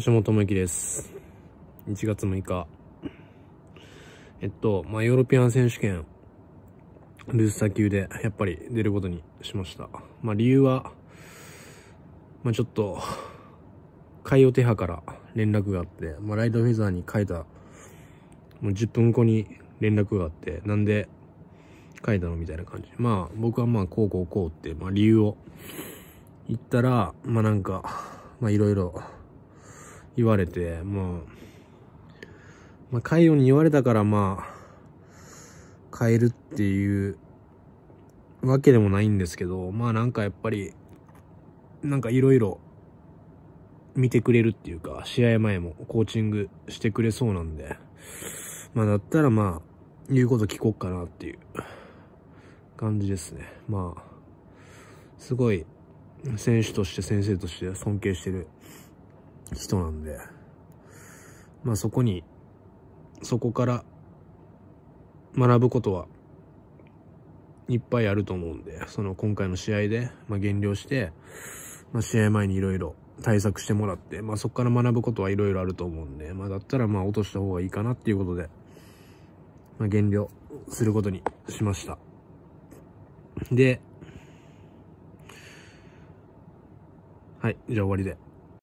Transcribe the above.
橋本ゆきです。1月6日。えっと、まあ、ヨーロピアン選手権、ルースター級で、やっぱり出ることにしました。まあ、理由は、まあ、ちょっと、海洋手派から連絡があって、まあ、ライドフェザーに書いた、もう10分後に連絡があって、なんで書いたのみたいな感じ。まあ、僕はまあ、こうこうこうって、まあ、理由を言ったら、まあ、なんか、まあ、いろいろ、言われて、もう、まあ、海イに言われたから、まあ、変えるっていうわけでもないんですけど、まあなんかやっぱり、なんかいろいろ見てくれるっていうか、試合前もコーチングしてくれそうなんで、まあだったらまあ、言うこと聞こっかなっていう感じですね。まあ、すごい選手として先生として尊敬してる人なんで、まあそこに、そこから学ぶことはいっぱいあると思うんで、その今回の試合で、まあ、減量して、まあ、試合前にいろいろ対策してもらって、まあ、そこから学ぶことはいろいろあると思うんで、まあ、だったらまあ落とした方がいいかなっていうことで、まあ、減量することにしました。で、はい、じゃあ終わりで。